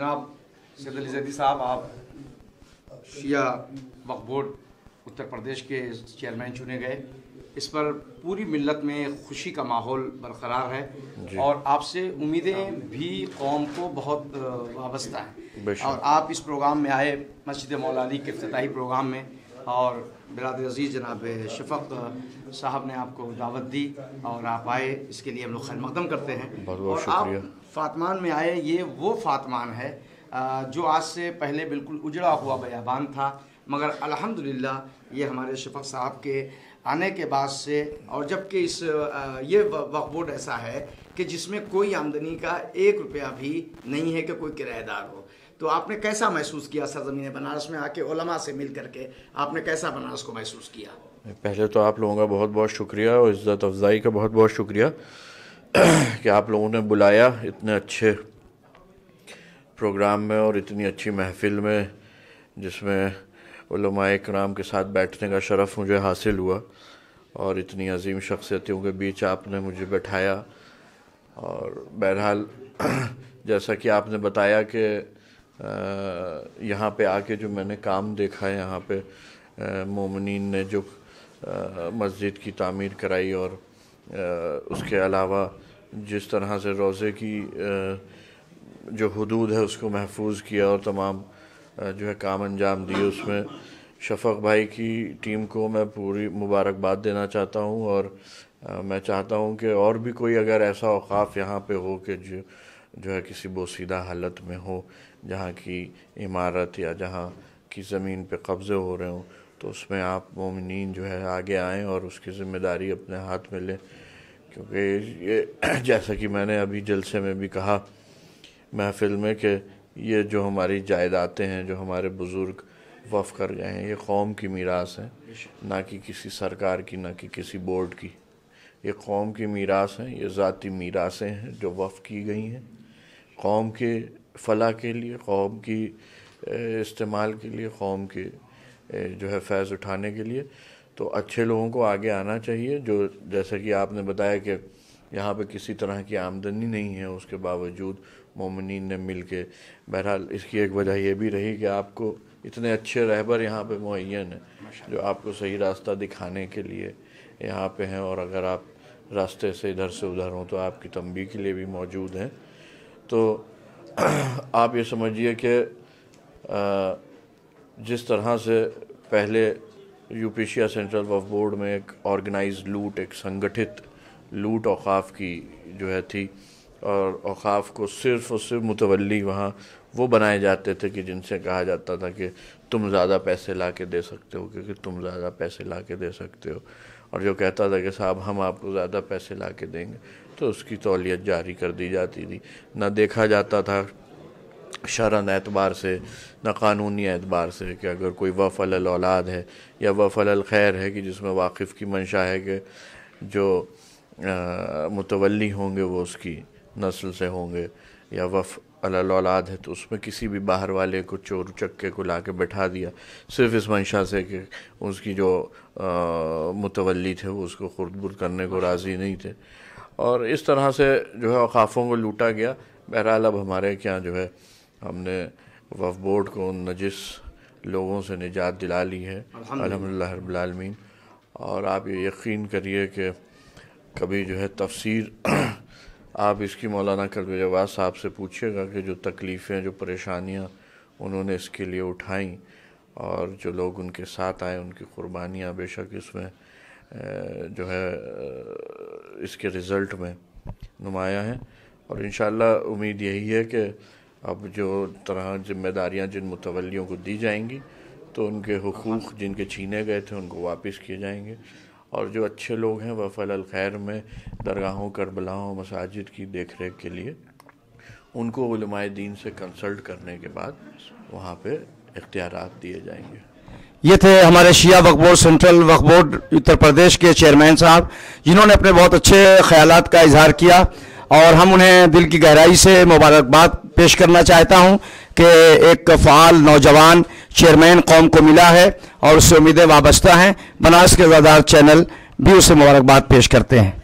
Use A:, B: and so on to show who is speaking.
A: जनाब सैद अली जैदी साहब
B: आप शिया
A: वक्फ बोर्ड उत्तर प्रदेश के चेयरमैन चुने गए इस पर पूरी मिलत में खुशी का माहौल बरकरार है और आपसे उम्मीदें भी कौम को बहुत वाबस्ता हैं और आप इस प्रोग्राम में आए मस्जिद मौलानी के अफ्ती प्रोग्राम में और बिराद अजीज़ जनाब शफक साहब ने आपको दावत दी और आप आए इसके लिए हम लोग खैर मकदम करते हैं
B: बहुत बहुत शुक्रिया
A: फातमान में आए ये वो फातमान है जो आज से पहले बिल्कुल उजड़ा हुआ बयाबान था मगर अल्हम्दुलिल्लाह ये हमारे शफक साहब के आने के बाद से और जबकि इस ये वक्फ बोर्ड ऐसा है कि जिसमें कोई आमदनी का एक रुपया भी नहीं है कि कोई किराएदार हो तो आपने कैसा महसूस किया सरजमीन बनारस में आके ओलमा से मिल करके आपने कैसा बनारस को महसूस किया
B: पहले तो आप लोगों का बहुत बहुत शुक्रिया और इज़्ज़त अफजाई का बहुत बहुत शुक्रिया कि आप लोगों ने बुलाया इतने अच्छे प्रोग्राम में और इतनी अच्छी महफिल में जिसमें कराम के साथ बैठने का शरफ़ मुझे हासिल हुआ और इतनी अजीम शख्सियतों के बीच आपने मुझे बैठाया और बहरहाल जैसा कि आपने बताया कि यहाँ पे आके जो मैंने काम देखा है यहाँ पे मोमिन ने जो मस्जिद की तामीर कराई और उसके अलावा जिस तरह से रोज़े की जो हदूद है उसको महफूज किया और तमाम जो है काम अंजाम दिए उसमें शफक भाई की टीम को मैं पूरी मुबारकबाद देना चाहता हूँ और मैं चाहता हूँ कि और भी कोई अगर ऐसा अवकाफ़ यहाँ पे हो कि जो जो है किसी बोसीदा हालत में हो जहाँ की इमारत या जहाँ की ज़मीन पे कब्ज़े हो रहे हों तो उसमें आप मोमिन जो है आगे आएँ और उसकी ज़िम्मेदारी अपने हाथ में लें क्योंकि ये जैसा कि मैंने अभी जलसे में भी कहा महफिल में कि ये जो हमारी जायदादें हैं जो हमारे बुज़ुर्ग वफ़ कर गए हैं ये कौम की मीरास हैं ना कि किसी सरकार की ना कि किसी बोर्ड की ये कौम की मीरास हैं ये ज़ाती मीरासें हैं जो वफ़ की गई हैं कौम के फला के लिए कौम की इस्तेमाल के लिए कौम के जो है फैज़ उठाने के लिए तो अच्छे लोगों को आगे आना चाहिए जो जैसा कि आपने बताया कि यहाँ पे किसी तरह की आमदनी नहीं है उसके बावजूद मोमिन ने मिल के बहरहाल इसकी एक वजह यह भी रही कि आपको इतने अच्छे रहबर यहाँ पे मुहैन हैं जो आपको सही रास्ता दिखाने के लिए यहाँ पे हैं और अगर आप रास्ते से इधर से उधर हों तो आपकी तंबी के लिए भी मौजूद हैं तो आप ये समझिए कि जिस तरह से पहले यूपीशिया सेंट्रल वफ बोर्ड में एक ऑर्गेनाइज लूट एक संगठित लूट अवाफ की जो है थी और अवाफ़ को सिर्फ और सिर्फ मुतवली वहाँ वो बनाए जाते थे कि जिनसे कहा जाता था कि तुम ज़्यादा पैसे ला के दे सकते हो क्योंकि तुम ज़्यादा पैसे ला के दे सकते हो और जो कहता था कि साहब हम आपको ज़्यादा पैसे ला के देंगे तो उसकी तौलियत जारी कर दी जाती थी ना देखा जाता था शरण एतबार से ना कानूनी एतबार से कि अगर कोई वफ़ल औलाद है या वफ़ल खैर है कि जिसमें वाकिफ़ की मंशा है कि जो मुतवली होंगे वो उसकी नस्ल से होंगे या वफ़ औलाद है तो उसमें किसी भी बाहर वाले को चोर चक्के को ला के बैठा दिया सिर्फ इस मंशा से कि उसकी जो मुतवली थे वो उसको खुरदबुर करने को राज़ी नहीं थे और इस तरह से जो है अकाफ़ों को लूटा गया बहरहाल अब हमारे यहाँ जो है हमने वफ बोर्ड को उन नजिस लोगों से निजात दिला ली है अलहमदिल्ला और आप ये यकीन करिए कि कभी जो है तफसीर आप इसकी मौलाना कलबे साहब से पूछिएगा कि जो तकलीफ़ें जो परेशानियाँ उन्होंने इसके लिए उठाई और जो लोग उनके साथ आए उनकी क़ुरबानियाँ बेशक इसमें जो है इसके रिज़ल्ट में नुमाया है और इन उम्मीद यही है कि अब जो तरह जिम्मेदारियां जिन मुतवलियों को दी जाएंगी तो उनके हकूक़ जिनके छीने गए थे उनको वापस किए जाएंगे और जो अच्छे लोग हैं अल खैर में दरगाहों करबलाओं मसाजिद की देख रेख के लिए उनको उलमाए दीन से कंसल्ट करने के बाद वहाँ पर इख्तियार दिए जाएंगे
A: ये थे हमारे शिया वक्फ बोर्ड सेंट्रल वक्फ बोर्ड उत्तर प्रदेश के चेयरमैन साहब जिन्होंने अपने बहुत अच्छे ख्याल का इजहार किया और हम उन्हें दिल की गहराई से मुबारकबाद पेश करना चाहता हूं कि एक फ़ाल नौजवान चेयरमैन कौम को मिला है और उससे उम्मीदें वाबस्ता हैं बनारस के वजार चैनल भी उसे मुबारकबाद पेश करते हैं